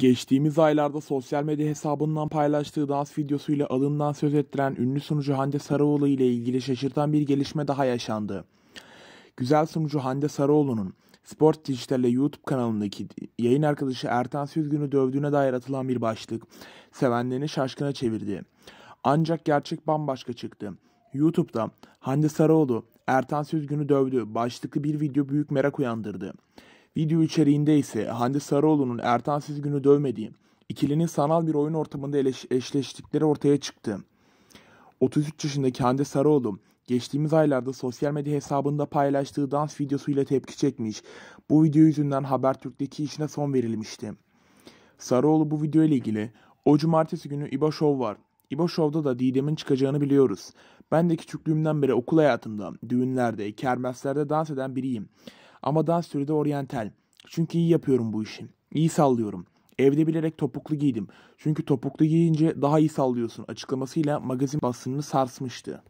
Geçtiğimiz aylarda sosyal medya hesabından paylaştığı dans videosuyla alından söz ettiren ünlü sunucu Hande Sarıoğlu ile ilgili şaşırtan bir gelişme daha yaşandı. Güzel sunucu Hande Sarıoğlu'nun Sport Dijital'le YouTube kanalındaki yayın arkadaşı Ertan Süzgün'ü dövdüğüne dair atılan bir başlık sevenlerini şaşkına çevirdi. Ancak gerçek bambaşka çıktı. YouTube'da Hande Sarıoğlu Ertan Süzgün'ü dövdü başlıklı bir video büyük merak uyandırdı. Video içeriğinde ise Hande Sarıoğlu'nun Ertan günü dövmediği, ikilinin sanal bir oyun ortamında eşleştikleri ortaya çıktı. 33 yaşındaki Hande Sarıoğlu geçtiğimiz aylarda sosyal medya hesabında paylaştığı dans videosuyla tepki çekmiş. Bu video yüzünden Habertürk'teki işine son verilmişti. Sarıoğlu bu video ile ilgili o cumartesi günü İBA Show var. İBA Show'da da Didem'in çıkacağını biliyoruz. Ben de küçüklüğümden beri okul hayatımda, düğünlerde, kermeslerde dans eden biriyim. Ama daha sürede oryantal. Çünkü iyi yapıyorum bu işi. İyi sallıyorum. Evde bilerek topuklu giydim. Çünkü topuklu giyince daha iyi sallıyorsun açıklamasıyla magazin basınını sarsmıştı.